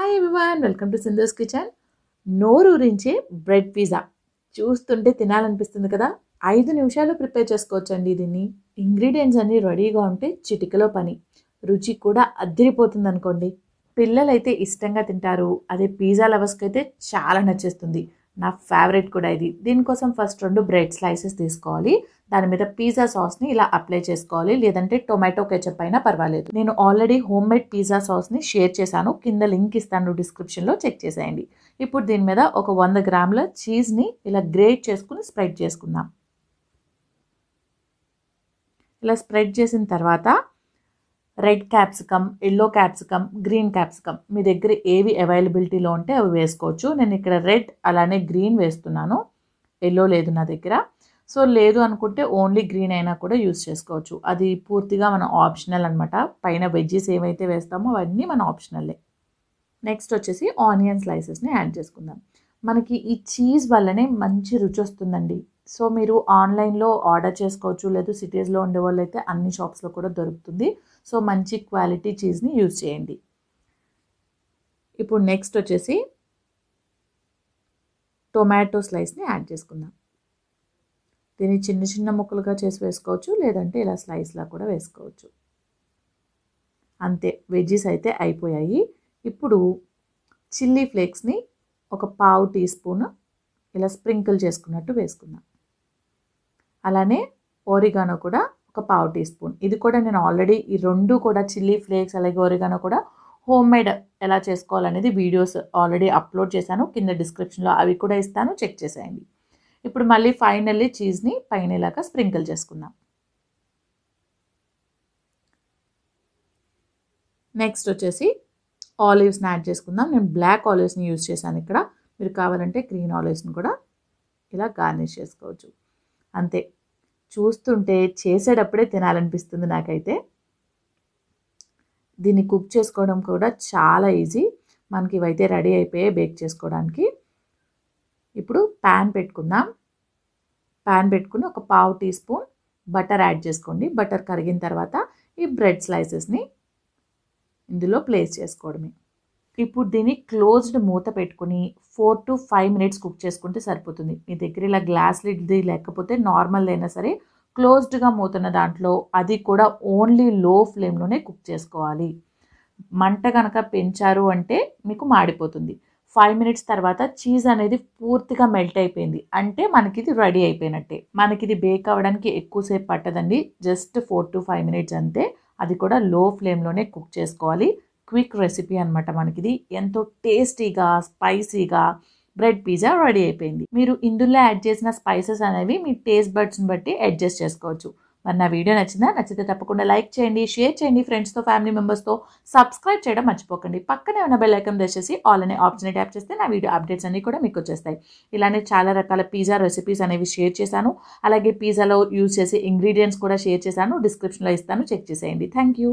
hi everyone welcome to Sindhu's kitchen నోరూరించే bread pizza చూస్తుంటే తినాలనిపిస్తుంది కదా ఐదు నిమిషాలు ప్రిపేర్ చేసుకోవచ్చండి దీన్ని ఇంగ్రీడియంట్స్ అన్నీ రెడీగా ఉంటే చిటికలో పని రుచి కూడా అద్దిరిపోతుంది అనుకోండి పిల్లలైతే ఇష్టంగా తింటారు అదే పిజ్జా లవర్స్కి అయితే చాలా నచ్చేస్తుంది నా ఫేవరెట్ కూడా ఇది దీనికోసం ఫస్ట్ రెండు బ్రెడ్ స్లైసెస్ తీసుకోవాలి దాని మీద పిజ్జా సాస్ని ఇలా అప్లై చేసుకోవాలి లేదంటే టొమాటో కెచప్ అయినా పర్వాలేదు నేను ఆల్రెడీ హోమ్ మేడ్ పిజ్జా సాస్ని షేర్ చేశాను కింద లింక్ ఇస్తాను డిస్క్రిప్షన్లో చెక్ చేసేయండి ఇప్పుడు దీని మీద ఒక వంద గ్రాముల చీజ్ని ఇలా గ్రేట్ చేసుకుని స్ప్రెడ్ చేసుకుందాం ఇలా స్ప్రెడ్ చేసిన తర్వాత red capsicum yellow capsicum green capsicum మీ దగ్గర ఏవి అవైలబిలిటీలో ఉంటే అవి వేసుకోవచ్చు నేను ఇక్కడ రెడ్ అలానే గ్రీన్ వేస్తున్నాను ఎల్లో లేదు నా దగ్గర సో లేదు అనుకుంటే ఓన్లీ గ్రీన్ అయినా కూడా యూస్ చేసుకోవచ్చు అది పూర్తిగా మన ఆప్షనల్ అనమాట పైన వెజ్జెస్ ఏవైతే వేస్తామో అవన్నీ మన ఆప్షనల్లే నెక్స్ట్ వచ్చేసి ఆనియన్ స్లైసెస్ని యాడ్ చేసుకుందాం మనకి ఈ చీజ్ వల్లనే మంచి రుచి వస్తుందండి సో మీరు ఆన్లైన్లో ఆర్డర్ చేసుకోవచ్చు లేదు సిటీస్లో ఉండే వాళ్ళు అయితే అన్ని షాప్స్లో కూడా దొరుకుతుంది సో మంచి క్వాలిటీ చీజ్ని యూజ్ చేయండి ఇప్పుడు నెక్స్ట్ వచ్చేసి టొమాటో స్లైస్ని యాడ్ చేసుకుందాం దీన్ని చిన్న చిన్న ముక్కలుగా చేసి వేసుకోవచ్చు లేదంటే ఇలా స్లైస్లా కూడా వేసుకోవచ్చు అంతే వెజ్జీస్ అయితే అయిపోయాయి ఇప్పుడు చిల్లీ ఫ్లేక్స్ని ఒక పావు టీ స్పూన్ ఇలా స్ప్రింకిల్ చేసుకున్నట్టు వేసుకుందాం అలానే ఓరిగానో కూడా ఒక పావు టీ స్పూన్ ఇది కూడా నేను ఆల్రెడీ ఈ రెండు కూడా చిల్లీ ఫ్లేక్స్ అలాగే ఓరిగానో కూడా హోమ్ మేడ్ ఎలా చేసుకోవాలనేది వీడియోస్ ఆల్రెడీ అప్లోడ్ చేశాను కింద డిస్క్రిప్షన్లో అవి కూడా ఇస్తాను చెక్ చేసేయండి ఇప్పుడు మళ్ళీ ఫైనల్లీ చీజ్ని పైన ఇలాగా స్ప్రింకిల్ చేసుకుందాం నెక్స్ట్ వచ్చేసి ఆలివ్స్ని యాడ్ చేసుకుందాం నేను బ్లాక్ ఆలివ్స్ని యూజ్ చేశాను ఇక్కడ మీరు కావాలంటే గ్రీన్ ఆలివ్స్ని కూడా ఇలా గార్నిష్ చేసుకోవచ్చు అంతే చూస్తుంటే చేసేటప్పుడే తినాలనిపిస్తుంది నాకైతే దీన్ని కుక్ చేసుకోవడం కూడా చాలా ఈజీ మనకి ఇవైతే రెడీ అయిపోయాయి బేక్ చేసుకోవడానికి ఇప్పుడు ప్యాన్ పెట్టుకుందాం ప్యాన్ పెట్టుకుని ఒక పావు టీ స్పూన్ బటర్ యాడ్ చేసుకోండి బటర్ కరిగిన తర్వాత ఈ బ్రెడ్ స్లైసెస్ని ఇందులో ప్లేస్ చేసుకోవడమే ఇప్పుడు దీన్ని క్లోజ్డ్ మూత పెట్టుకుని four to five minutes cook చేసుకుంటే సరిపోతుంది మీ దగ్గర ఇలా గ్లాస్ లిడ్ది లేకపోతే నార్మల్ అయినా సరే క్లోజ్డ్గా మూతున్న దాంట్లో అది కూడా ఓన్లీ లో ఫ్లేమ్లోనే కుక్ చేసుకోవాలి మంట కనుక పెంచారు అంటే మీకు మాడిపోతుంది ఫైవ్ మినిట్స్ తర్వాత చీజ్ అనేది పూర్తిగా మెల్ట్ అయిపోయింది అంటే మనకి ఇది రెడీ అయిపోయినట్టే మనకి ఇది బేక్ అవ్వడానికి ఎక్కువసేపు పట్టదండి just four to five minutes అంతే అది కూడా లో ఫ్లేమ్లోనే కుక్ చేసుకోవాలి క్విక్ రెసిపీ అనమాట మనకి ఇది ఎంతో టేస్టీగా స్పైసీగా బ్రెడ్ పిజ్జా రెడీ అయిపోయింది మీరు ఇందులో యాడ్ చేసిన స్పైసెస్ అనేవి మీ టేస్ట్ బర్డ్స్ని బట్టి అడ్జస్ట్ చేసుకోవచ్చు మరి నా వీడియో నచ్చిందా నచ్చితే తప్పకుండా లైక్ చేయండి షేర్ చేయండి ఫ్రెండ్స్తో ఫ్యామిలీ మెంబర్స్తో సబ్స్క్రైబ్ చేయడం మర్చిపోకండి పక్కనే ఉన్న బెల్ ఐకన్ ప్రెస్ చేసి ఆల్ అనే ఆప్షన్ ట్యాప్ చేస్తే నా వీడియో అప్డేట్స్ అన్నీ కూడా మీకు వచ్చేస్తాయి ఇలానే చాలా రకాల పిజ్జా రెసిపీస్ అనేవి షేర్ చేశాను అలాగే పిజ్జాలో యూజ్ చేసే ఇంగ్రీడియంట్స్ కూడా షేర్ చేశాను డిస్క్రిప్షన్లో ఇస్తాను చెక్ చేసేయండి థ్యాంక్ యూ